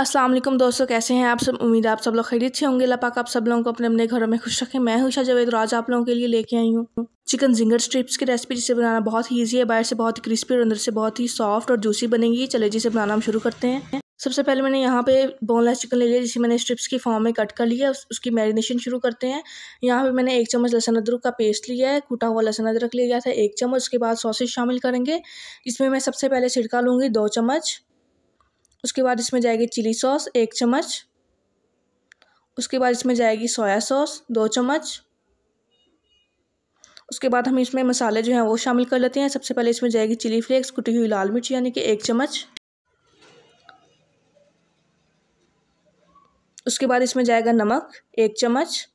अस्सलाम वालेकुम दोस्तों कैसे हैं आप सब उम्मीद आप सब लोग खैरियत से होंगे लपाक आप सब लोगों को अपने अपने घरों में खुश रखें मैं हूं जावेद और आज आप लोगों के लिए लेके आई हूँ चिकन जिंगर स्ट्रिप्स की रेसिपी जिसे बनाना बहुत ही ईजी है बाहर से बहुत ही क्रिस्पी और अंदर से बहुत ही सॉफ्ट और जूसी बनेगी चले जिसे बनाना हम शुरू करते हैं सबसे पहले मैंने यहाँ पे बोनलेस चिकन ले लिया जिसे मैंने स्ट्रिप्स की फॉर्म में कट कर लिया उस, उसकी मैरिनेशन शुरू करते हैं यहाँ पे मैंने एक चम्मच लहसुन अदरक का पेस्ट लिया है कूटा हुआ लहसुन अदरक लिया गया था एक चम्मच उसके बाद सॉसेज शामिल करेंगे इसमें मैं सबसे पहले छिड़का लूँगी दो चम्मच उसके बाद इसमें जाएगी चिली सॉस एक चम्मच उसके बाद इसमें जाएगी सोया सॉस दो चम्मच उसके बाद हम इसमें मसाले जो हैं वो शामिल कर लेते हैं सबसे पहले इसमें जाएगी चिली फ्लेक्स कुटी हुई लाल मिर्च यानी कि एक चम्मच उसके बाद इसमें जाएगा नमक एक चम्मच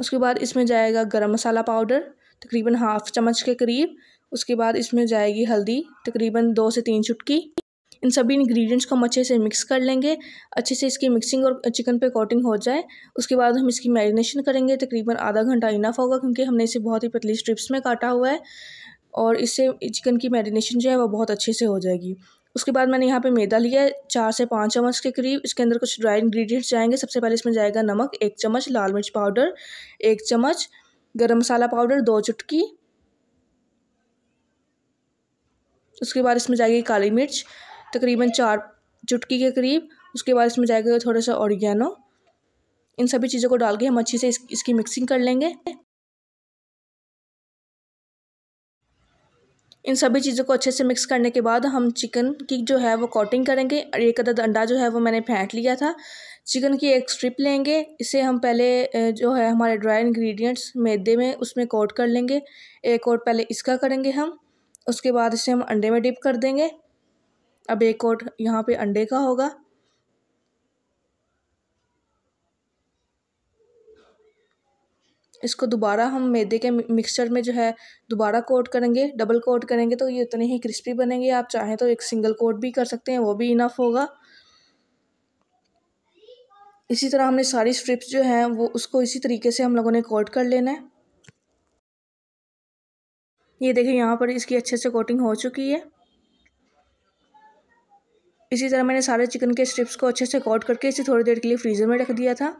उसके बाद इसमें जाएगा गरम मसाला पाउडर तकरीबन हाफ चम्मच के करीब उसके बाद इसमें जाएगी हल्दी तकरीबन दो से तीन चुटकी इन सभी इंग्रेडिएंट्स को हम अच्छे से मिक्स कर लेंगे अच्छे से इसकी मिक्सिंग और चिकन पे कोटिंग हो जाए उसके बाद हम इसकी मैरिनेशन करेंगे तकरीबन आधा घंटा इनफ होगा क्योंकि हमने इसे बहुत ही पतली स्ट्रिप्स में काटा हुआ है और इससे चिकन की मैरिनेशन जो है वो बहुत अच्छे से हो जाएगी उसके बाद मैंने यहाँ पर मैदा लिया है चार से पाँच चम्मच के करीब इसके अंदर कुछ ड्राई इन्ग्रीडियंट्स जाएंगे सबसे पहले इसमें जाएगा नमक एक चम्मच लाल मिर्च पाउडर एक चम्मच गर्म मसाला पाउडर दो चुटकी उसके बाद इसमें जाएगी काली मिर्च तकरीबन चार चुटकी के करीब उसके बाद इसमें जाएगा थोड़ा सा औरगैनो इन सभी चीज़ों को डाल के हम अच्छे से इस, इसकी मिक्सिंग कर लेंगे इन सभी चीज़ों को अच्छे से मिक्स करने के बाद हम चिकन की जो है वो कोटिंग करेंगे और एक अदद अंडा जो है वो मैंने फेंट लिया था चिकन की एक स्ट्रिप लेंगे इसे हम पहले जो है हमारे ड्राई इंग्रेडिएंट्स मैदे में उसमें कोट कर लेंगे एक और पहले इसका करेंगे हम उसके बाद इसे हम अंडे में डिप कर देंगे अब एक कोट यहाँ पे अंडे का होगा इसको दोबारा हम मैदे के मिक्सचर में जो है दोबारा कोट करेंगे डबल कोट करेंगे तो ये उतने ही क्रिस्पी बनेंगे आप चाहें तो एक सिंगल कोट भी कर सकते हैं वो भी इनफ होगा इसी तरह हमने सारी स्ट्रिप्स जो हैं वो उसको इसी तरीके से हम लोगों ने कोट कर लेना है ये देखिए यहाँ पर इसकी अच्छे से कोटिंग हो चुकी है इसी तरह मैंने सारे चिकन के स्ट्रिप्स को अच्छे से कोट करके इसे थोड़ी देर के लिए फ्रीज़र में रख दिया था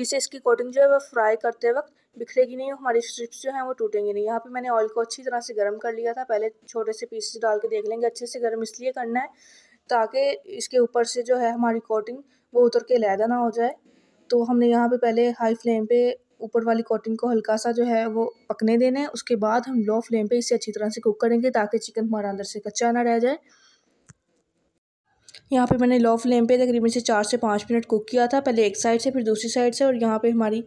इसे इसकी कोटिंग जो है वह फ्राई करते वक्त बिखरेगी नहीं हमारी स्ट्रिप्स जो हैं वो टूटेंगी नहीं यहाँ पे मैंने ऑयल को अच्छी तरह से गर्म कर लिया था पहले छोटे से पीसेस डाल के देख लेंगे अच्छे से गर्म इसलिए करना है ताकि इसके ऊपर से जो है हमारी कोटिंग वो उतर के लैदा ना हो जाए तो हमने यहाँ पे पहले हाई फ्लेम पे ऊपर वाली कोटिंग को हल्का सा जो है वो पकने देना है उसके बाद हम लो फ्लेम पे इसे अच्छी तरह से कुक करेंगे ताकि चिकन हमारा अंदर से कच्चा ना रह जाए यहाँ पे मैंने लो फ्लेम पे तकरीबन से चार से पाँच मिनट कुक किया था पहले एक साइड से फिर दूसरी साइड से और यहाँ पर हमारी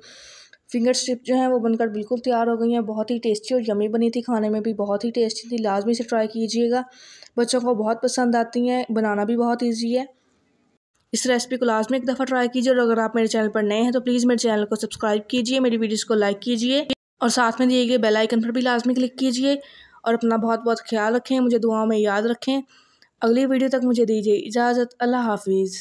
फिंगर स्ट्रिप जो है वो बनकर बिल्कुल तैयार हो गई हैं बहुत ही टेस्टी और यमी बनी थी खाने में भी बहुत ही टेस्टी थी लाजमी से ट्राई कीजिएगा बच्चों को बहुत पसंद आती हैं बनाना भी बहुत ईजी है इस रेसिपी को लास्ट में एक दफ़ा ट्राई कीजिए और अगर आप मेरे चैनल पर नए हैं तो प्लीज़ मेरे चैनल को सब्सक्राइब कीजिए मेरी वीडियोज़ को लाइक कीजिए और साथ में दिए गए बेल आइकन पर भी लाजमी क्लिक कीजिए और अपना बहुत बहुत ख्याल रखें मुझे दुआओं में याद रखें अगली वीडियो तक मुझे दीजिए इजाज़त अल्लाह हाफिज़